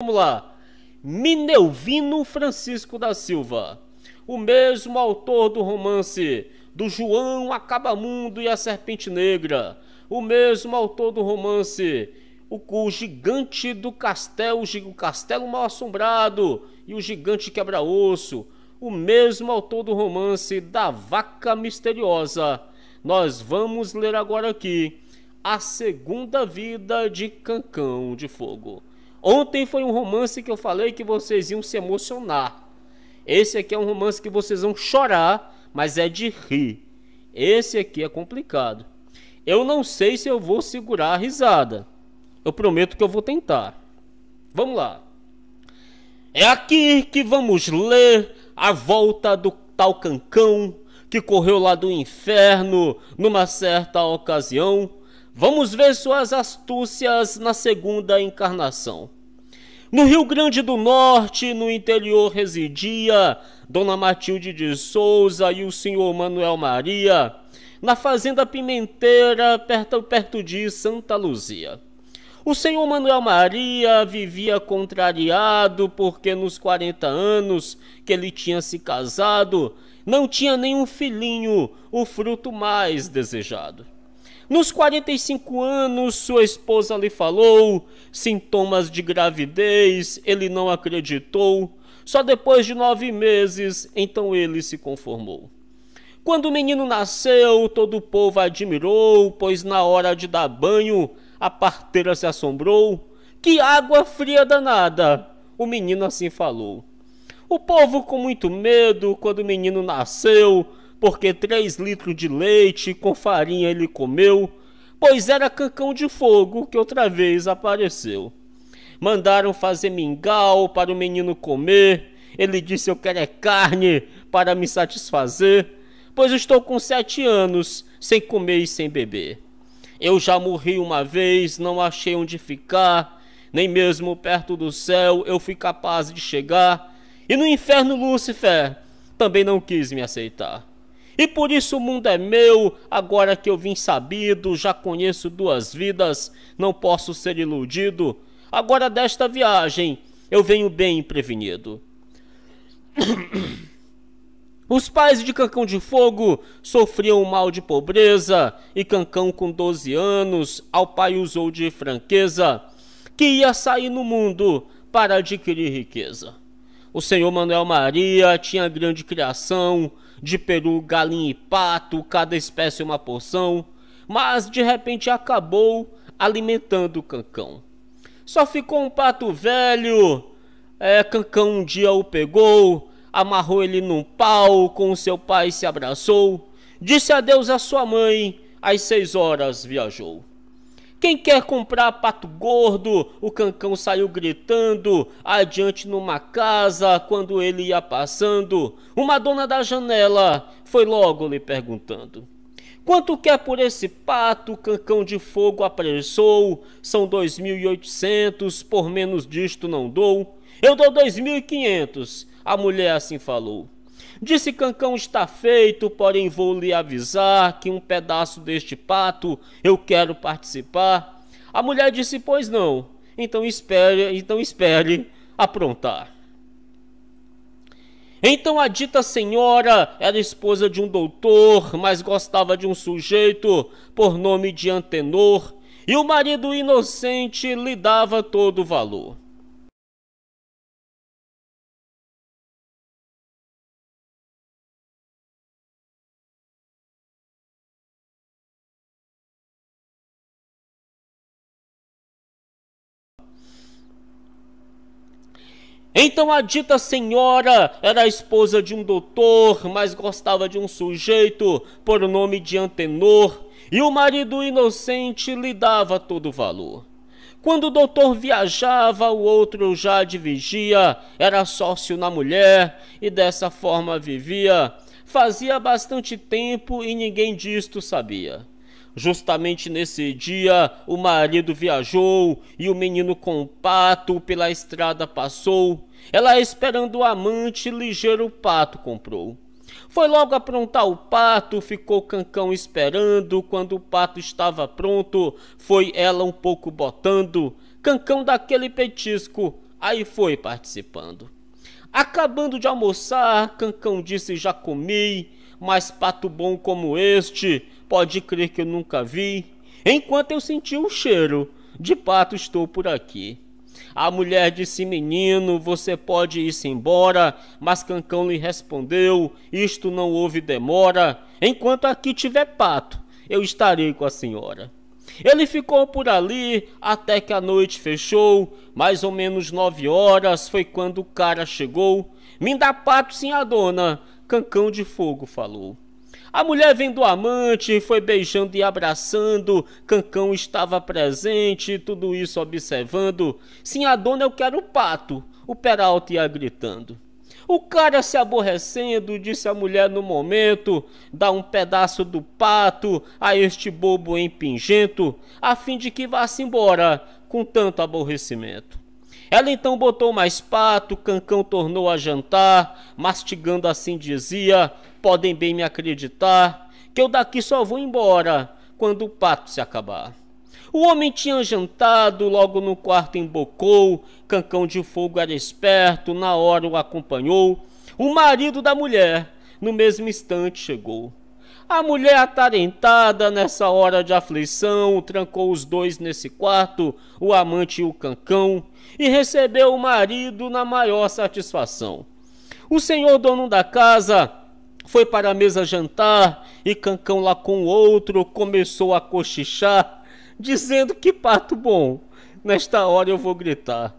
Vamos lá. Mineuvino Francisco da Silva, o mesmo autor do romance do João Acabamundo e a Serpente Negra, o mesmo autor do romance o, o Gigante do Castelo, o Castelo Mal Assombrado e o Gigante Quebra-Osso, o mesmo autor do romance da Vaca Misteriosa. Nós vamos ler agora aqui A Segunda Vida de Cancão de Fogo. Ontem foi um romance que eu falei que vocês iam se emocionar. Esse aqui é um romance que vocês vão chorar, mas é de rir. Esse aqui é complicado. Eu não sei se eu vou segurar a risada. Eu prometo que eu vou tentar. Vamos lá. É aqui que vamos ler a volta do tal Cancão que correu lá do inferno numa certa ocasião Vamos ver suas astúcias na segunda encarnação. No Rio Grande do Norte, no interior, residia Dona Matilde de Souza e o senhor Manuel Maria, na Fazenda Pimenteira, perto, perto de Santa Luzia. O senhor Manuel Maria vivia contrariado porque, nos 40 anos que ele tinha se casado, não tinha nenhum filhinho, o fruto mais desejado. Nos 45 anos, sua esposa lhe falou sintomas de gravidez, ele não acreditou. Só depois de nove meses, então ele se conformou. Quando o menino nasceu, todo o povo admirou, pois na hora de dar banho, a parteira se assombrou. Que água fria danada! O menino assim falou. O povo, com muito medo, quando o menino nasceu, porque três litros de leite com farinha ele comeu, pois era cancão de fogo que outra vez apareceu. Mandaram fazer mingau para o menino comer, ele disse eu quero é carne para me satisfazer, pois estou com sete anos sem comer e sem beber. Eu já morri uma vez, não achei onde ficar, nem mesmo perto do céu eu fui capaz de chegar, e no inferno Lúcifer também não quis me aceitar. E por isso o mundo é meu, agora que eu vim sabido, já conheço duas vidas, não posso ser iludido. Agora desta viagem eu venho bem prevenido. Os pais de Cancão de Fogo sofriam o mal de pobreza e Cancão, com 12 anos, ao pai usou de franqueza que ia sair no mundo para adquirir riqueza. O senhor Manuel Maria tinha grande criação, de peru, galinha e pato, cada espécie uma porção, mas de repente acabou alimentando o cancão. Só ficou um pato velho. É, cancão um dia o pegou, amarrou ele num pau, com seu pai se abraçou, disse adeus à sua mãe, às seis horas viajou. Quem quer comprar pato gordo? O Cancão saiu gritando adiante numa casa quando ele ia passando. Uma dona da janela foi logo lhe perguntando. Quanto quer por esse pato? O Cancão de fogo apressou. São dois mil e oitocentos, por menos disto não dou. Eu dou dois mil e quinhentos. A mulher assim falou. Disse Cancão: Está feito, porém vou lhe avisar que um pedaço deste pato eu quero participar. A mulher disse: Pois não, então espere, então espere aprontar. Então a dita senhora era esposa de um doutor, mas gostava de um sujeito por nome de Antenor, e o marido inocente lhe dava todo o valor. Então a dita senhora era a esposa de um doutor, mas gostava de um sujeito por nome de Antenor, e o marido inocente lhe dava todo o valor. Quando o doutor viajava, o outro já de vigia, era sócio na mulher e dessa forma vivia. Fazia bastante tempo e ninguém disto sabia. Justamente nesse dia, o marido viajou e o menino com o pato pela estrada passou. Ela esperando o amante, ligeiro pato comprou. Foi logo aprontar o pato, ficou cancão esperando. Quando o pato estava pronto, foi ela um pouco botando. Cancão daquele petisco, aí foi participando. Acabando de almoçar, Cancão disse: Já comi, mas pato bom como este, pode crer que eu nunca vi. Enquanto eu senti o cheiro, de pato estou por aqui. A mulher disse: Menino, você pode ir-se embora. Mas Cancão lhe respondeu: Isto não houve demora. Enquanto aqui tiver pato, eu estarei com a senhora. Ele ficou por ali até que a noite fechou, mais ou menos nove horas foi quando o cara chegou. Me dá pato, sim, a dona, Cancão de Fogo falou. A mulher vendo o amante, foi beijando e abraçando, Cancão estava presente, tudo isso observando. Sim, a dona eu quero o pato, o Peralta ia gritando. O cara se aborrecendo, disse a mulher no momento, dá um pedaço do pato a este bobo em pingento, a fim de que vá-se embora com tanto aborrecimento. Ela então botou mais pato, Cancão tornou a jantar, mastigando assim dizia: Podem bem me acreditar, que eu daqui só vou embora quando o pato se acabar. O homem tinha jantado, logo no quarto embocou, Cancão de fogo era esperto, na hora o acompanhou. O marido da mulher, no mesmo instante, chegou. A mulher atarentada nessa hora de aflição trancou os dois nesse quarto, o amante e o cancão, e recebeu o marido na maior satisfação. O senhor dono da casa foi para a mesa jantar e Cancão lá com o outro começou a cochichar, dizendo que pato bom, nesta hora eu vou gritar.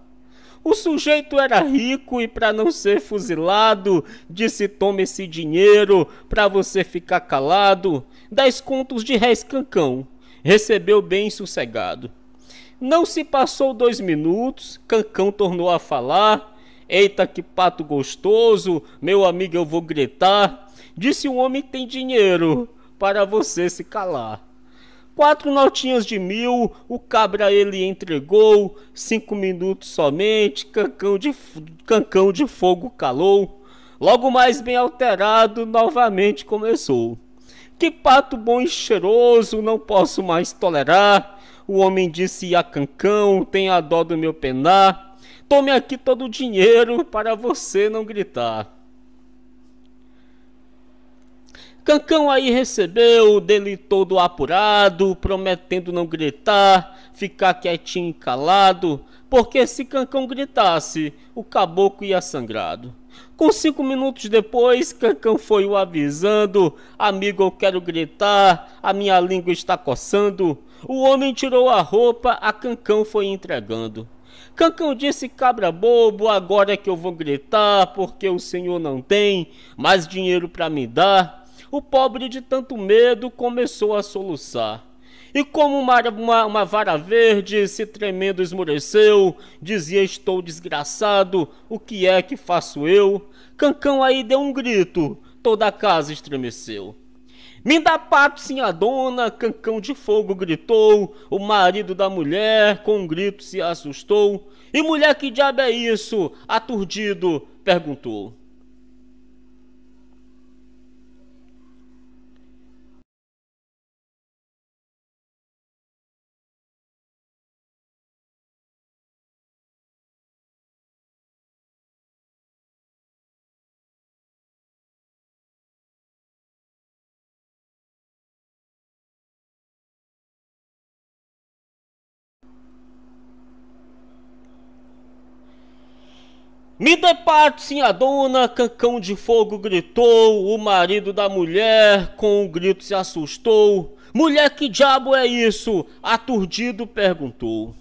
O sujeito era rico e para não ser fuzilado, disse: "Toma esse dinheiro para você ficar calado". Dez contos de réis Cancão. Recebeu bem sossegado. Não se passou dois minutos, Cancão tornou a falar. Eita, que pato gostoso, meu amigo, eu vou gritar. Disse o homem tem dinheiro para você se calar. Quatro notinhas de mil, o cabra ele entregou, cinco minutos somente, cancão de, cancão de fogo calou. Logo mais bem alterado, novamente começou. Que pato bom e cheiroso, não posso mais tolerar. O homem disse a cancão, tenha dó do meu penar. Tome aqui todo o dinheiro para você não gritar. Cancão aí recebeu, dele todo apurado, prometendo não gritar, ficar quietinho e calado, porque se Cancão gritasse, o caboclo ia sangrado. Com cinco minutos depois, Cancão foi o avisando: Amigo, eu quero gritar, a minha língua está coçando. O homem tirou a roupa, a Cancão foi entregando. Cancão disse: Cabra bobo, agora é que eu vou gritar, porque o senhor não tem mais dinheiro para me dar o pobre de tanto medo começou a soluçar. E como uma, uma, uma, vara verde, se tremendo esmoreceu, dizia estou desgraçado, o que é que faço eu? Cancão aí deu um grito, toda a casa estremeceu. Me dá pato, sim, a dona, cancão de fogo gritou, o marido da mulher com um grito se assustou. E mulher, que diabo é isso? Aturdido, perguntou. Me dê parte, sim, a dona, Cancão de Fogo gritou, o marido da mulher com um grito se assustou. Mulher, que diabo é isso? Aturdido perguntou.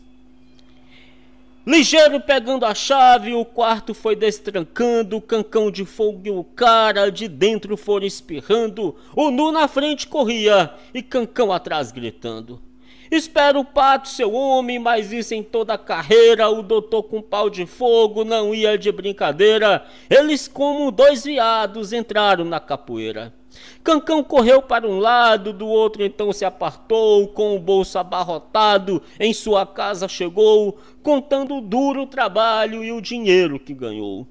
Ligeiro pegando a chave, o quarto foi destrancando, cancão de fogo e o cara de dentro foram espirrando, o nu na frente corria e cancão atrás gritando. Espero o pato, seu homem, mas isso em toda a carreira. O doutor com pau de fogo não ia de brincadeira. Eles, como dois viados, entraram na capoeira. Cancão correu para um lado, do outro então se apartou, com o bolso abarrotado, em sua casa chegou, contando o duro trabalho e o dinheiro que ganhou.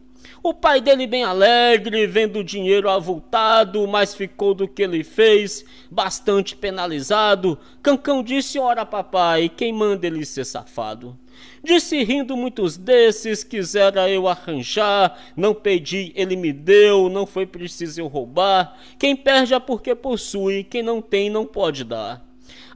O pai dele, bem alegre, vendo o dinheiro avultado, mas ficou do que ele fez, bastante penalizado. Cancão disse: Ora, papai, quem manda ele ser safado? Disse rindo muitos desses, quisera eu arranjar, não pedi, ele me deu, não foi preciso eu roubar. Quem perde é porque possui, quem não tem não pode dar.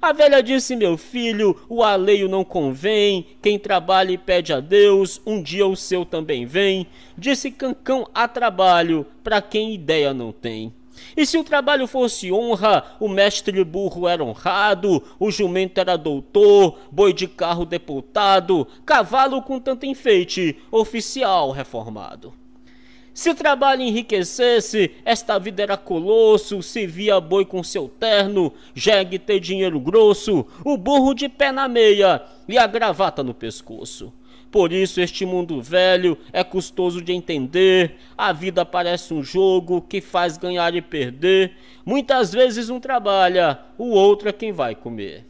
A velha disse: Meu filho, o aleio não convém, quem trabalha e pede a Deus, um dia o seu também vem. Disse Cancão: Há trabalho, para quem ideia não tem. E se o trabalho fosse honra, o mestre burro era honrado, o jumento era doutor, boi de carro deputado, cavalo com tanto enfeite, oficial reformado. Se o trabalho enriquecesse, esta vida era colosso, se via boi com seu terno, jegue ter dinheiro grosso, o burro de pé na meia e a gravata no pescoço. Por isso este mundo velho é custoso de entender. A vida parece um jogo que faz ganhar e perder. Muitas vezes um trabalha, o outro é quem vai comer.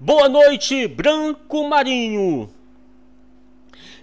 Boa noite, Branco Marinho.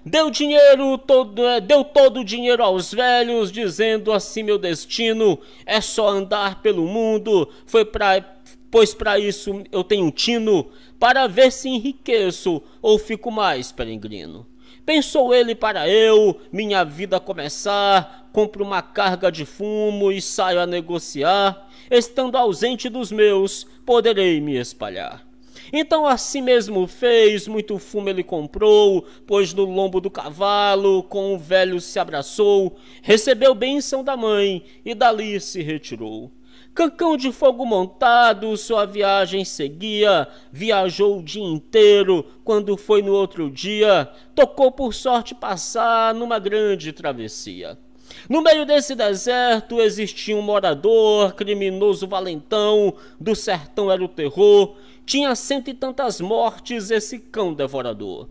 Deu dinheiro, todo, é, deu todo o dinheiro aos velhos, dizendo assim: meu destino é só andar pelo mundo, foi para pois para isso eu tenho um tino, para ver se enriqueço ou fico mais peregrino. Pensou ele para eu, minha vida começar, compro uma carga de fumo e saio a negociar, estando ausente dos meus, poderei me espalhar. Então assim mesmo fez, muito fumo ele comprou, pois no lombo do cavalo, com o velho se abraçou, recebeu bênção da mãe e dali se retirou. Cancão de fogo montado, sua viagem seguia. Viajou o dia inteiro, quando foi no outro dia, tocou por sorte passar numa grande travessia. No meio desse deserto existia um morador, criminoso valentão, do sertão era o terror, tinha cento e tantas mortes esse cão devorador.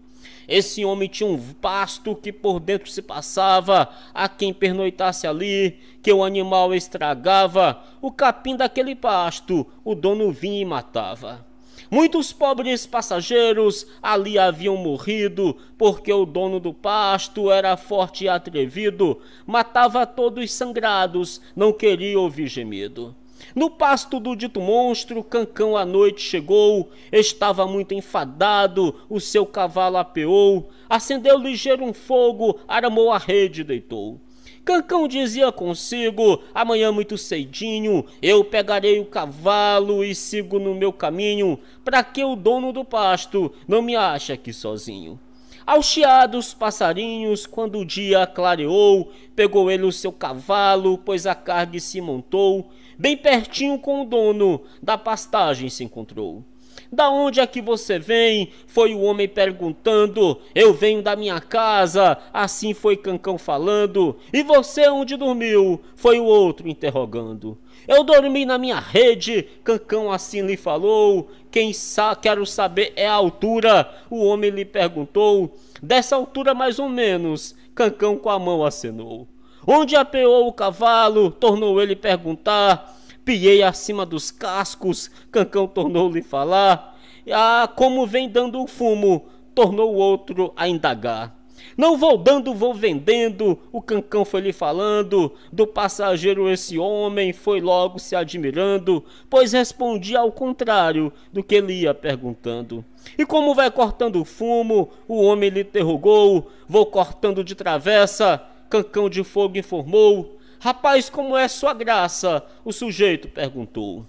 Esse homem tinha um pasto que por dentro se passava, a quem pernoitasse ali, que o animal estragava, o capim daquele pasto, o dono vinha e matava. Muitos pobres passageiros ali haviam morrido, porque o dono do pasto era forte e atrevido, matava todos sangrados, não queria ouvir gemido. No pasto do dito monstro, Cancão à noite chegou, estava muito enfadado, o seu cavalo apeou, acendeu ligeiro um fogo, aramou a rede e deitou. Cancão dizia consigo: amanhã muito cedinho eu pegarei o cavalo e sigo no meu caminho, para que o dono do pasto não me ache aqui sozinho. Ao chiado os passarinhos, quando o dia clareou, pegou ele o seu cavalo, pois a carga se montou, Bem pertinho com o dono da pastagem se encontrou. Da onde é que você vem? Foi o homem perguntando. Eu venho da minha casa. Assim foi Cancão falando. E você onde dormiu? Foi o outro interrogando. Eu dormi na minha rede. Cancão assim lhe falou. Quem sa quero saber é a altura. O homem lhe perguntou. Dessa altura mais ou menos. Cancão com a mão acenou. Onde apeou o cavalo, tornou ele perguntar. Piei acima dos cascos, Cancão tornou-lhe falar. Ah, como vem dando o fumo, tornou o outro a indagar. Não vou dando, vou vendendo, o Cancão foi lhe falando. Do passageiro esse homem foi logo se admirando, pois respondia ao contrário do que ele ia perguntando. E como vai cortando o fumo, o homem lhe interrogou. Vou cortando de travessa, Cancão de Fogo informou. Rapaz, como é sua graça? O sujeito perguntou.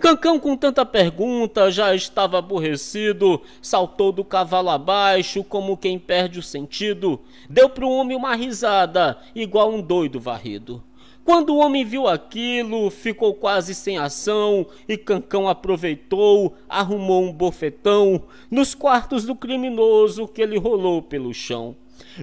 Cancão, com tanta pergunta, já estava aborrecido, saltou do cavalo abaixo, como quem perde o sentido, deu para o homem uma risada, igual um doido varrido. Quando o homem viu aquilo, ficou quase sem ação e Cancão aproveitou, arrumou um bofetão nos quartos do criminoso que ele rolou pelo chão.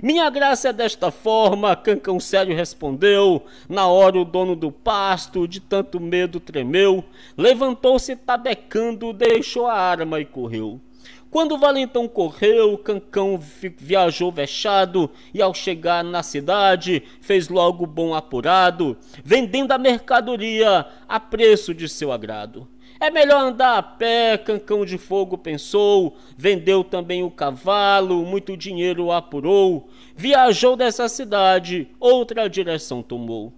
Minha graça é desta forma, Cancão Sério respondeu. Na hora o dono do pasto, de tanto medo, tremeu. Levantou-se tabecando, deixou a arma e correu. Quando Valentão correu, Cancão viajou vexado e ao chegar na cidade fez logo bom apurado, vendendo a mercadoria a preço de seu agrado. É melhor andar a pé, Cancão de Fogo pensou, vendeu também o cavalo, muito dinheiro apurou, viajou dessa cidade, outra direção tomou.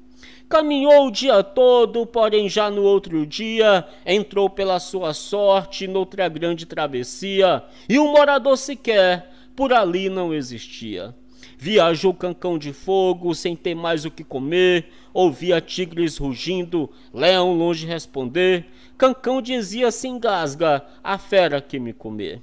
Caminhou o dia todo, porém já no outro dia entrou pela sua sorte noutra grande travessia, e um morador sequer por ali não existia viajou cancão de fogo sem ter mais o que comer, ouvia tigres rugindo, leão longe responder. Cancão dizia se engasga, a fera que me comer.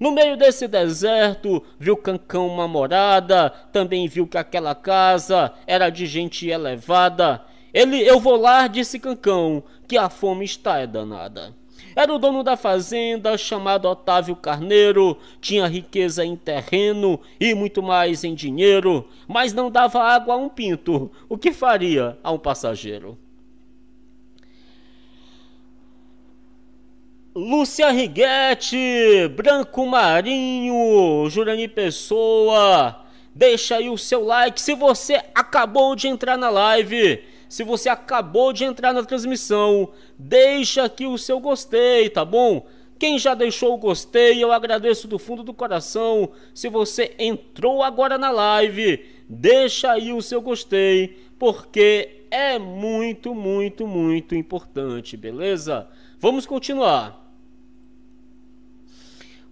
No meio desse deserto, viu Cancão uma morada, também viu que aquela casa era de gente elevada. Ele, eu vou lá, disse Cancão, que a fome está é danada. Era o dono da fazenda, chamado Otávio Carneiro, tinha riqueza em terreno e muito mais em dinheiro, mas não dava água a um pinto. O que faria a um passageiro? Lúcia Riguete, Branco Marinho, Jurani Pessoa, deixa aí o seu like se você acabou de entrar na live se você acabou de entrar na transmissão, deixa aqui o seu gostei, tá bom? Quem já deixou o gostei, eu agradeço do fundo do coração. Se você entrou agora na live, deixa aí o seu gostei, porque é muito, muito, muito importante, beleza? Vamos continuar.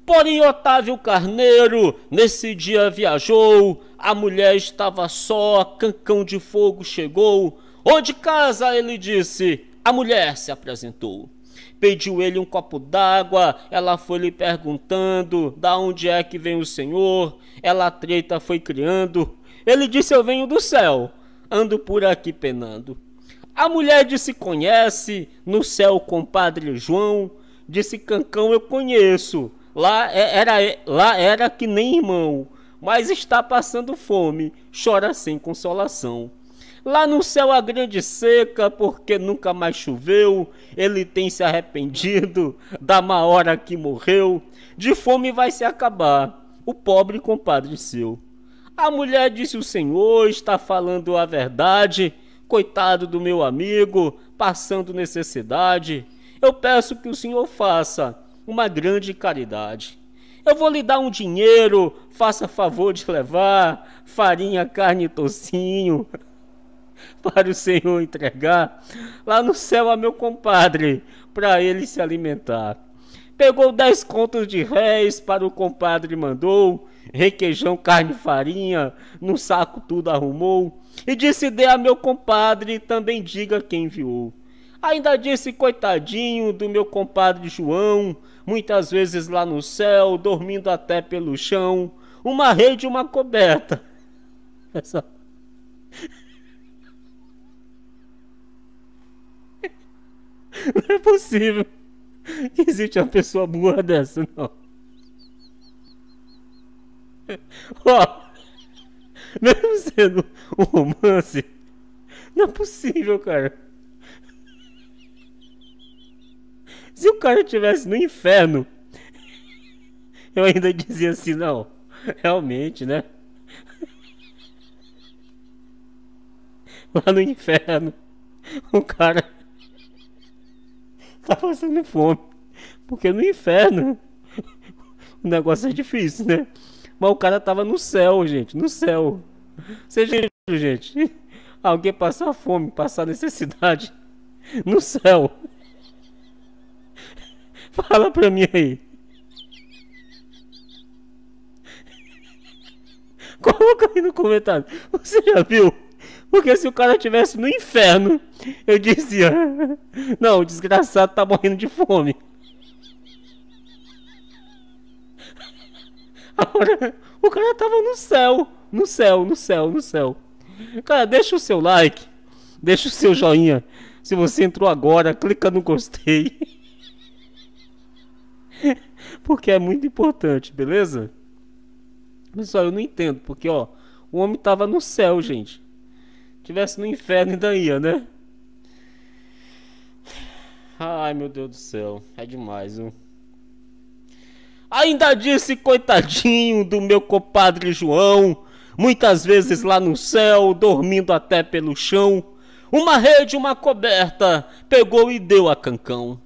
Porém, Otávio Carneiro, nesse dia viajou, a mulher estava só, cancão de fogo chegou, Onde casa ele disse: A mulher se apresentou. Pediu ele um copo d'água, ela foi lhe perguntando: Da onde é que vem o Senhor? Ela treta foi criando. Ele disse: Eu venho do céu, ando por aqui penando. A mulher disse: Conhece, no céu compadre João. Disse: Cancão, eu conheço. Lá é, era, lá era que nem irmão, mas está passando fome, chora sem consolação. Lá no céu a grande seca, porque nunca mais choveu, ele tem se arrependido da má hora que morreu, de fome vai se acabar, o pobre compadre seu. A mulher disse: O senhor está falando a verdade, coitado do meu amigo, passando necessidade. Eu peço que o senhor faça uma grande caridade. Eu vou lhe dar um dinheiro, faça favor de levar farinha, carne e tocinho. para o Senhor entregar, lá no céu a meu compadre, para ele se alimentar. Pegou dez contos de réis para o compadre mandou, requeijão, carne, farinha, num saco tudo arrumou, e disse dê a meu compadre, também diga quem enviou. Ainda disse coitadinho do meu compadre João, muitas vezes lá no céu, dormindo até pelo chão, uma rede e uma coberta. Essa... Não é possível que existe uma pessoa burra dessa, não. Ó, oh, mesmo sendo um romance, não é possível, cara. Se o cara estivesse no inferno, eu ainda dizia assim, não, realmente, né? Lá no inferno, o cara tá passando fome. Porque no inferno o negócio é difícil, né? Mas o cara tava no céu, gente, no céu. Seja gente, alguém passar fome, passar necessidade no céu. Fala pra mim aí. Coloca aí no comentário. Você já viu? Porque se o cara tivesse no inferno, eu dizia: Não, o desgraçado tá morrendo de fome. Agora, o cara tava no céu, no céu, no céu, no céu. Cara, deixa o seu like, deixa o seu joinha. Se você entrou agora, clica no gostei. Porque é muito importante, beleza? Pessoal, eu não entendo, porque ó, o homem tava no céu, gente. Tivesse no inferno ainda então ia, né? Ai, meu Deus do céu. É demais, viu? Ainda disse, coitadinho do meu compadre João, muitas vezes lá no céu, dormindo até pelo chão. Uma rede, uma coberta, pegou e deu a Cancão.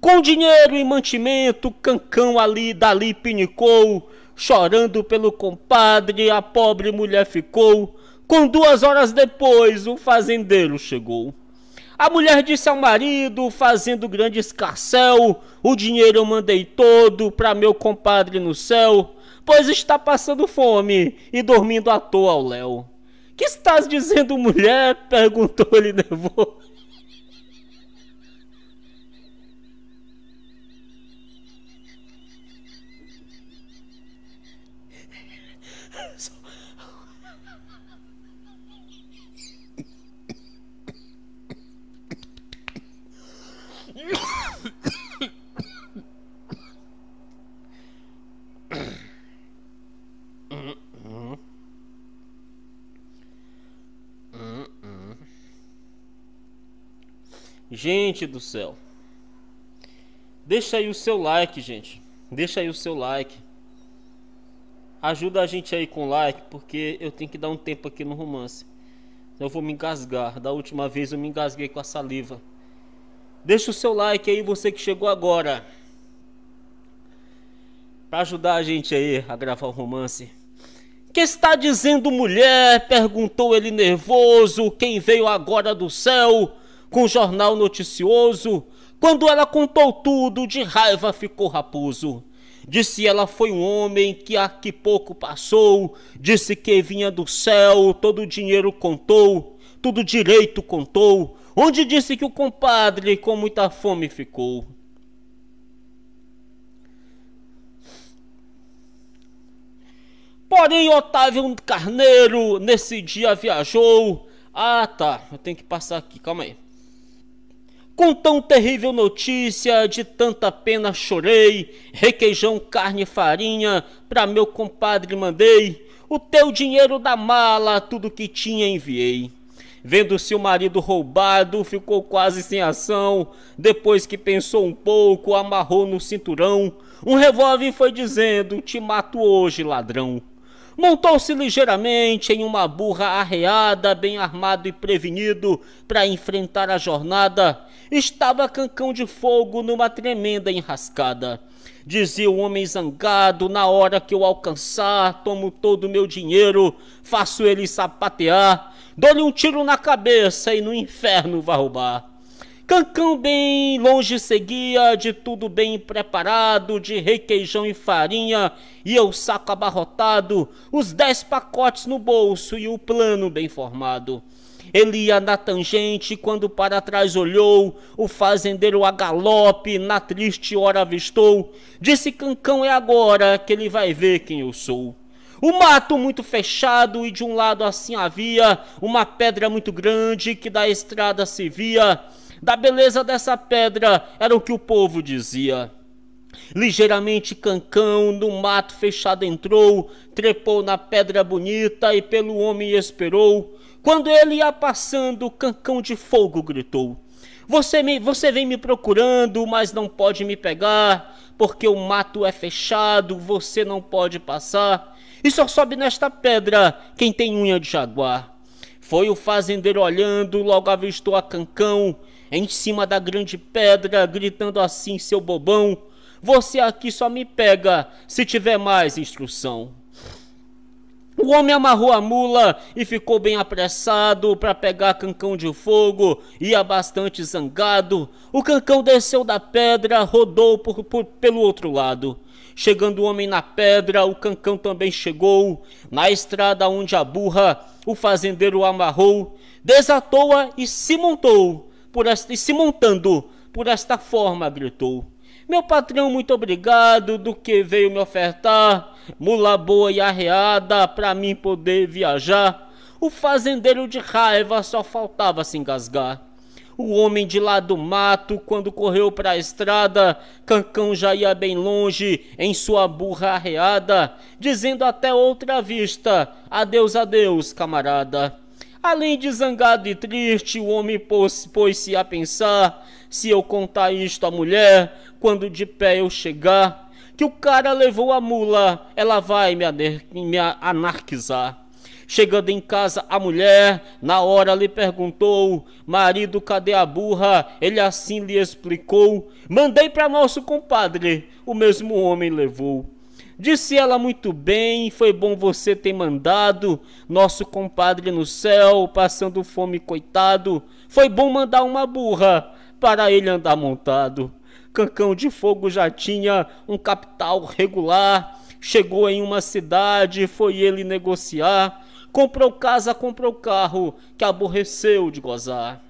Com dinheiro e mantimento, Cancão ali dali pinicou, chorando pelo compadre, a pobre mulher ficou com duas horas depois, o fazendeiro chegou. A mulher disse ao marido, fazendo grande escarcel: O dinheiro eu mandei todo para meu compadre no céu, pois está passando fome e dormindo à toa ao léu. Que estás dizendo, mulher? perguntou-lhe nervoso. Gente do céu. Deixa aí o seu like, gente. Deixa aí o seu like. Ajuda a gente aí com like, porque eu tenho que dar um tempo aqui no romance. Eu vou me engasgar. Da última vez eu me engasguei com a saliva. Deixa o seu like aí, você que chegou agora. Para ajudar a gente aí a gravar o romance. Que está dizendo mulher? Perguntou ele nervoso. Quem veio agora do céu? com o jornal noticioso. Quando ela contou tudo, de raiva ficou raposo. Disse ela foi um homem que há que pouco passou. Disse que vinha do céu, todo o dinheiro contou, tudo direito contou. Onde disse que o compadre com muita fome ficou. Porém, Otávio Carneiro nesse dia viajou. Ah, tá. Eu tenho que passar aqui, calma aí. Com tão terrível notícia, de tanta pena chorei, requeijão, carne e farinha, pra meu compadre mandei, o teu dinheiro da mala, tudo que tinha enviei. Vendo seu marido roubado, ficou quase sem ação, depois que pensou um pouco, amarrou no cinturão, um revólver foi dizendo, te mato hoje, ladrão. Montou-se ligeiramente em uma burra arreada, bem armado e prevenido, para enfrentar a jornada, Estava Cancão de Fogo numa tremenda enrascada. Dizia o homem zangado: Na hora que eu alcançar, tomo todo o meu dinheiro, faço ele sapatear, dou-lhe um tiro na cabeça e no inferno vá roubar. Cancão bem longe seguia, de tudo bem preparado, de requeijão e farinha, e eu saco abarrotado, os dez pacotes no bolso e o plano bem formado. Ele ia na tangente, quando para trás olhou, o fazendeiro a galope, na triste hora avistou. Disse Cancão: é agora que ele vai ver quem eu sou. O mato muito fechado, e de um lado assim havia uma pedra muito grande que da estrada se via. Da beleza dessa pedra era o que o povo dizia. Ligeiramente Cancão no mato fechado entrou, trepou na pedra bonita e pelo homem esperou. Quando ele ia passando, o cancão de fogo gritou: Você, me, você vem me procurando, mas não pode me pegar, porque o mato é fechado, você não pode passar. E só sobe nesta pedra quem tem unha de jaguar. Foi o fazendeiro olhando, logo avistou a Cancão, em cima da grande pedra, gritando assim, seu bobão: Você aqui só me pega se tiver mais instrução. O homem amarrou a mula e ficou bem apressado para pegar Cancão de Fogo, ia bastante zangado. O Cancão desceu da pedra, rodou por, por, pelo outro lado. Chegando o homem na pedra, o Cancão também chegou. Na estrada onde a burra, o fazendeiro amarrou, desatou-a e se montou. Por esta, e se montando, por esta forma gritou. Meu patrão, muito obrigado do que veio me ofertar. Mula boa e arreada para mim poder viajar. O fazendeiro de raiva só faltava se engasgar. O homem de lá do mato, quando correu para a estrada, Cancão já ia bem longe, em sua burra arreada, dizendo até outra vista: Adeus, adeus, camarada. Além de zangado e triste, o homem pôs-se a pensar: se eu contar isto à mulher, quando de pé eu chegar, que o cara levou a mula, ela vai me, me anarquizar. Chegando em casa, a mulher, na hora, lhe perguntou: Marido, cadê a burra? Ele assim lhe explicou: Mandei para nosso compadre, o mesmo homem levou. Disse ela muito bem, foi bom você ter mandado nosso compadre no céu, passando fome, coitado. Foi bom mandar uma burra para ele andar montado. Cancão de Fogo já tinha um capital regular, chegou em uma cidade, foi ele negociar. Comprou casa, comprou carro, que aborreceu de gozar.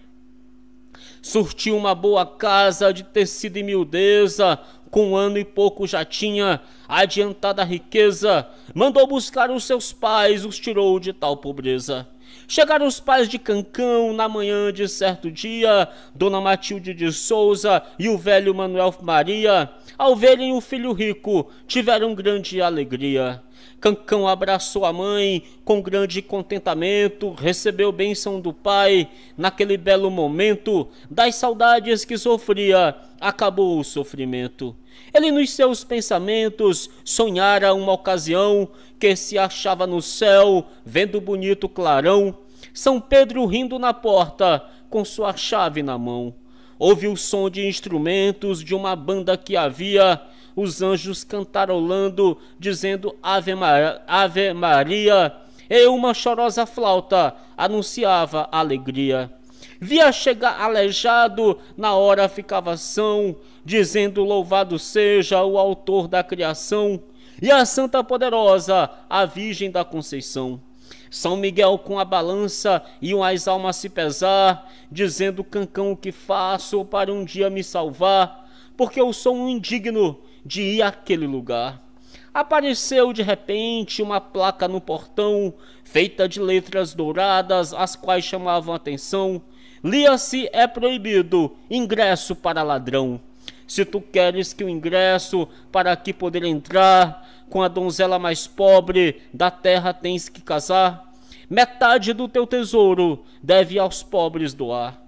Surtiu uma boa casa de tecido e miudeza, com um ano e pouco já tinha adiantada riqueza, mandou buscar os seus pais, os tirou de tal pobreza. Chegaram os pais de Cancão na manhã de certo dia, Dona Matilde de Souza e o velho Manuel Maria, ao verem o filho rico, tiveram grande alegria. Cancão abraçou a mãe com grande contentamento, recebeu bênção do pai naquele belo momento, das saudades que sofria, acabou o sofrimento. Ele, nos seus pensamentos, sonhara uma ocasião que se achava no céu, vendo o bonito clarão, São Pedro rindo na porta, com sua chave na mão. Ouve o som de instrumentos de uma banda que havia os anjos cantarolando, dizendo Ave Maria, Ave Maria e uma chorosa flauta anunciava alegria. Via chegar aleijado, na hora ficava são, dizendo: Louvado seja o Autor da criação, e a Santa Poderosa, a Virgem da Conceição. São Miguel com a balança e as almas se pesar, dizendo: Cancão, o que faço para um dia me salvar? Porque eu sou um indigno, de ir àquele lugar. Apareceu de repente uma placa no portão, feita de letras douradas, as quais chamavam atenção. Lia-se é proibido ingresso para ladrão. Se tu queres que o ingresso para aqui poder entrar, com a donzela mais pobre da terra tens que casar. Metade do teu tesouro deve aos pobres doar.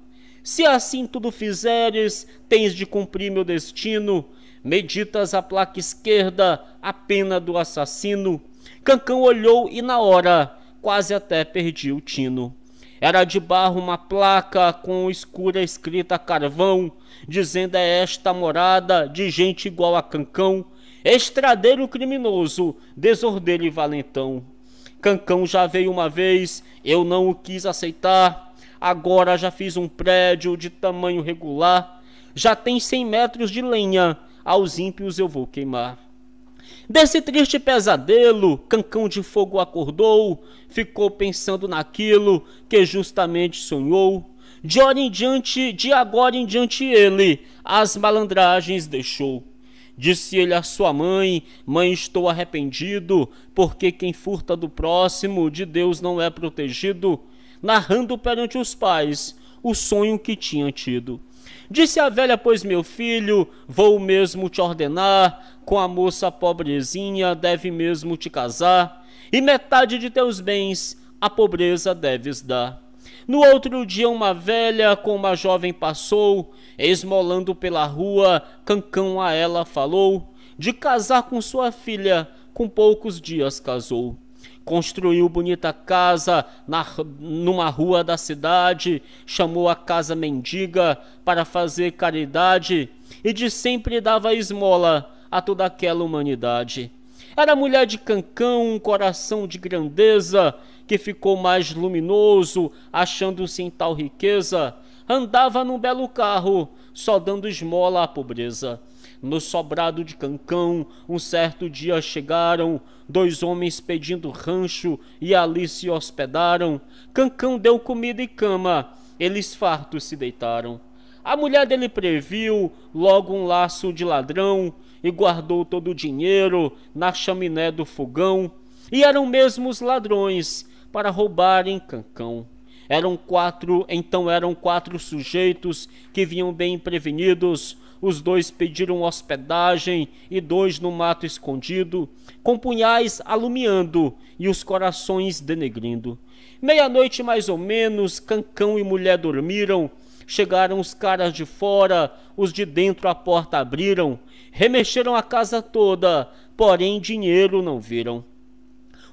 Se assim tudo fizeres, tens de cumprir meu destino, meditas a placa esquerda, a pena do assassino. Cancão olhou e na hora quase até perdi o tino. Era de barro uma placa com escura escrita carvão, dizendo é esta morada de gente igual a Cancão, estradeiro criminoso, desordeiro e valentão. Cancão já veio uma vez, eu não o quis aceitar. Agora já fiz um prédio de tamanho regular, já tem cem metros de lenha aos ímpios eu vou queimar. Desse triste pesadelo, Cancão de Fogo acordou, ficou pensando naquilo que justamente sonhou. De hora em diante, de agora em diante ele as malandragens deixou. Disse ele à sua mãe: Mãe, estou arrependido, porque quem furta do próximo de Deus não é protegido. Narrando perante os pais o sonho que tinha tido. Disse a velha, pois meu filho, vou mesmo te ordenar, com a moça pobrezinha deve mesmo te casar, e metade de teus bens à pobreza deves dar. No outro dia, uma velha com uma jovem passou, esmolando pela rua, Cancão a ela falou, de casar com sua filha, com poucos dias casou construiu bonita casa na, numa rua da cidade, chamou a casa mendiga para fazer caridade e de sempre dava esmola a toda aquela humanidade. Era mulher de cancão, um coração de grandeza, que ficou mais luminoso, achando-se em tal riqueza. Andava num belo carro, só dando esmola à pobreza. No sobrado de Cancão, um certo dia chegaram dois homens pedindo rancho e ali se hospedaram. Cancão deu comida e cama, eles fartos se deitaram. A mulher dele previu logo um laço de ladrão e guardou todo o dinheiro na chaminé do fogão. E eram mesmo os ladrões para roubarem Cancão. Eram quatro, então eram quatro sujeitos que vinham bem prevenidos. Os dois pediram hospedagem e dois no mato escondido, com punhais alumiando e os corações denegrindo. Meia-noite mais ou menos, Cancão e mulher dormiram. Chegaram os caras de fora, os de dentro a porta abriram, remexeram a casa toda, porém dinheiro não viram.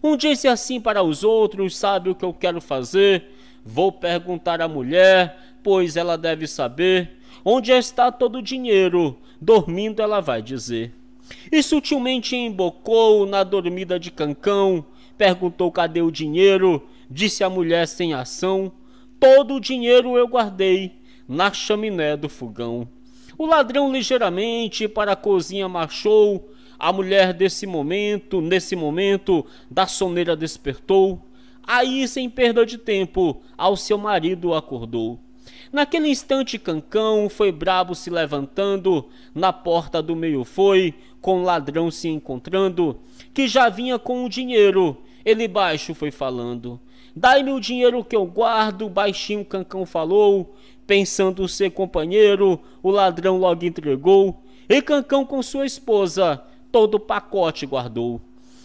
Um disse assim para os outros: Sabe o que eu quero fazer? Vou perguntar à mulher, pois ela deve saber. Onde está todo o dinheiro? Dormindo ela vai dizer. E sutilmente embocou na dormida de Cancão. Perguntou cadê o dinheiro? Disse a mulher sem ação. Todo o dinheiro eu guardei na chaminé do fogão. O ladrão ligeiramente para a cozinha marchou. A mulher desse momento, nesse momento, da soneira despertou Aí, sem perda de tempo, ao seu marido acordou. Naquele instante, Cancão foi brabo se levantando, na porta do meio foi, com o ladrão se encontrando, que já vinha com o dinheiro. Ele baixo foi falando: Dai-me o dinheiro que eu guardo, baixinho Cancão falou. Pensando ser companheiro, o ladrão logo entregou, e Cancão com sua esposa todo o pacote guardou.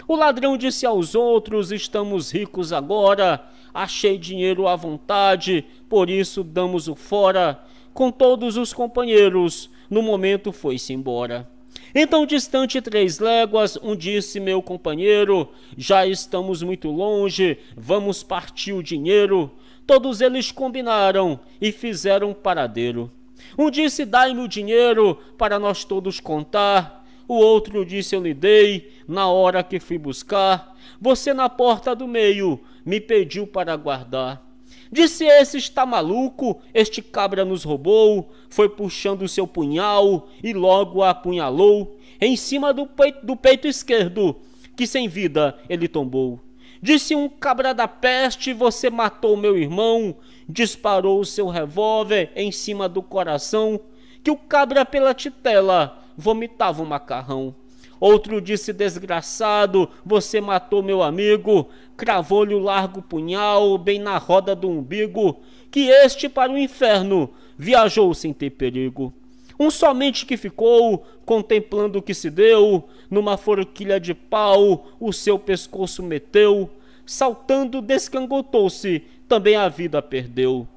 O ladrão disse aos outros: Estamos ricos agora, achei dinheiro à vontade, por isso damos o fora. Com todos os companheiros, no momento foi-se embora. Então, distante três léguas, um disse meu companheiro: Já estamos muito longe, vamos partir o dinheiro. Todos eles combinaram e fizeram paradeiro. Um disse: Dai-me o dinheiro para nós todos contar. O outro disse: Eu lhe dei, na hora que fui buscar. Você na porta do meio me pediu para guardar. Disse esse está maluco, este cabra nos roubou, foi puxando seu punhal e logo a apunhalou em cima do peito, do peito esquerdo, que sem vida ele tombou. Disse um cabra da peste, você matou meu irmão, disparou o seu revólver em cima do coração, que o cabra pela titela vomitava o macarrão. Outro disse: Desgraçado, você matou meu amigo, cravou-lhe o largo punhal bem na roda do umbigo, que este para o inferno viajou sem ter perigo. Um somente que ficou, contemplando o que se deu, numa forquilha de pau o seu pescoço meteu, saltando descangotou-se, também a vida perdeu.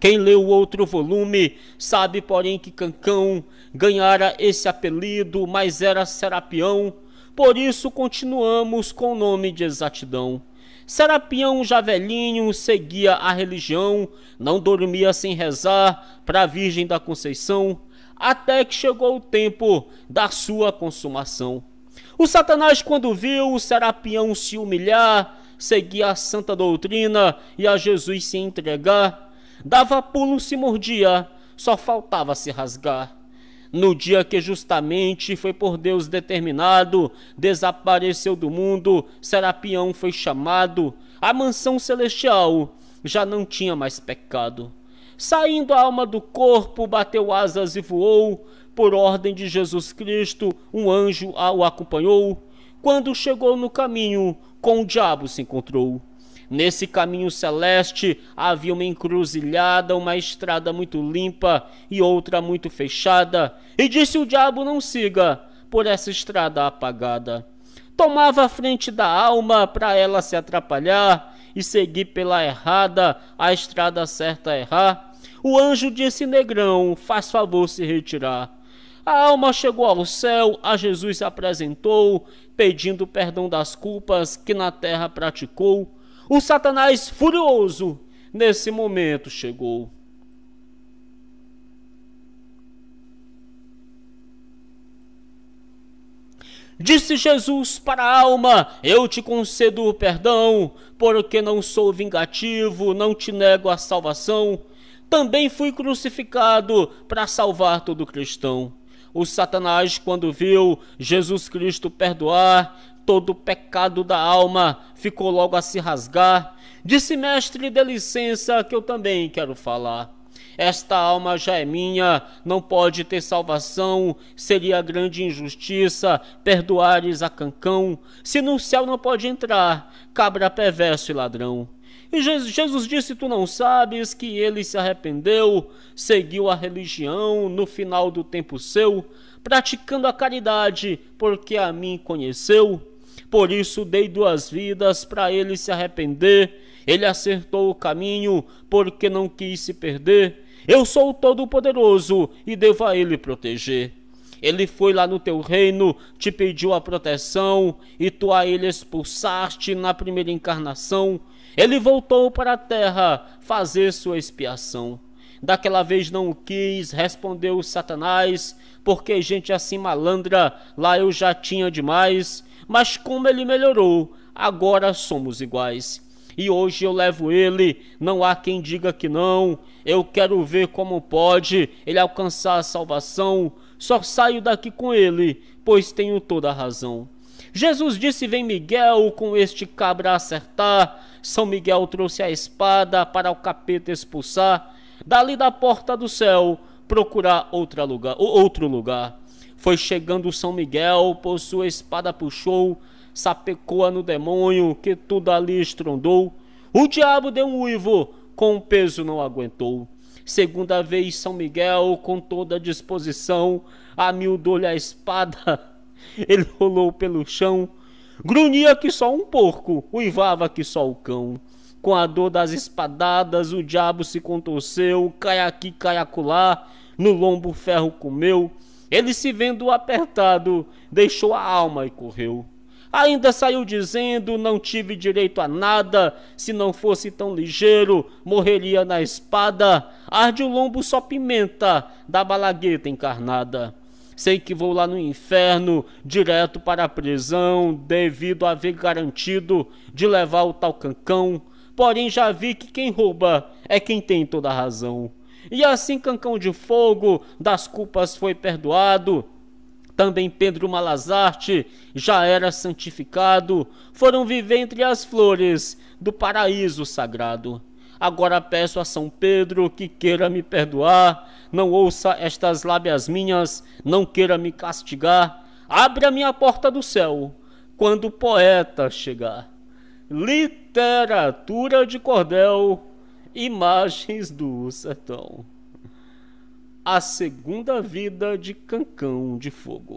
Quem leu outro volume sabe, porém, que Cancão ganhara esse apelido, mas era Serapião, por isso continuamos com o nome de exatidão. Serapião já velhinho seguia a religião, não dormia sem rezar para a Virgem da Conceição, até que chegou o tempo da sua consumação. O Satanás, quando viu o Serapião se humilhar, seguir a santa doutrina e a Jesus se entregar, dava pulo, se mordia, só faltava se rasgar no dia que justamente foi por Deus determinado, desapareceu do mundo, Serapião foi chamado, a mansão celestial já não tinha mais pecado. Saindo a alma do corpo, bateu asas e voou, por ordem de Jesus Cristo, um anjo o acompanhou. Quando chegou no caminho, com o diabo se encontrou. Nesse caminho celeste havia uma encruzilhada, uma estrada muito limpa e outra muito fechada. E disse o diabo: Não siga por essa estrada apagada. Tomava a frente da alma para ela se atrapalhar e seguir pela errada, a estrada certa errar. O anjo disse: Negrão, faz favor se retirar. A alma chegou ao céu, a Jesus se apresentou, pedindo perdão das culpas que na terra praticou. O Satanás furioso nesse momento chegou. Disse Jesus para a alma: Eu te concedo o perdão, porque não sou vingativo, não te nego a salvação. Também fui crucificado para salvar todo cristão. O Satanás, quando viu Jesus Cristo perdoar, todo o pecado da alma, ficou logo a se rasgar. Disse, mestre, dê licença que eu também quero falar. Esta alma já é minha, não pode ter salvação, seria grande injustiça perdoares a Cancão, se no céu não pode entrar, cabra perverso e ladrão. E Jesus disse: Tu não sabes que ele se arrependeu, seguiu a religião no final do tempo seu, praticando a caridade, porque a mim conheceu. Por isso dei duas vidas para ele se arrepender. Ele acertou o caminho porque não quis se perder. Eu sou o Todo-Poderoso e devo a ele proteger. Ele foi lá no teu reino, te pediu a proteção, e tu a ele expulsaste na primeira encarnação. Ele voltou para a terra fazer sua expiação. Daquela vez não o quis, respondeu Satanás, porque gente assim malandra, lá eu já tinha demais mas como ele melhorou, agora somos iguais. E hoje eu levo ele, não há quem diga que não. Eu quero ver como pode ele alcançar a salvação. Só saio daqui com ele, pois tenho toda a razão. Jesus disse: Vem Miguel com este cabra acertar. São Miguel trouxe a espada para o capeta expulsar. Dali da porta do céu procurar outra lugar, outro lugar. Foi chegando São Miguel, por sua espada puxou, sapecoa no demônio, que tudo ali estrondou. O diabo deu um uivo, com o peso não aguentou. Segunda vez São Miguel, com toda a disposição, amildou lhe a espada, ele rolou pelo chão. Grunhia que só um porco, uivava que só o cão. Com a dor das espadadas, o diabo se contorceu, cai aqui, cai acolá, no lombo o ferro comeu. Ele se vendo apertado, deixou a alma e correu. Ainda saiu dizendo: Não tive direito a nada, se não fosse tão ligeiro, morreria na espada. Arde o lombo só pimenta da balagueta encarnada. Sei que vou lá no inferno, direto para a prisão, devido a haver garantido de levar o tal cancão. Porém, já vi que quem rouba é quem tem toda a razão. E assim Cancão de Fogo das culpas foi perdoado. Também Pedro Malazarte já era santificado, foram viver entre as flores do paraíso sagrado. Agora peço a São Pedro que queira me perdoar, não ouça estas lábias minhas, não queira me castigar. Abre a minha porta do céu quando o poeta chegar. Literatura de cordel Imagens do Sertão. A segunda vida de Cancão de Fogo.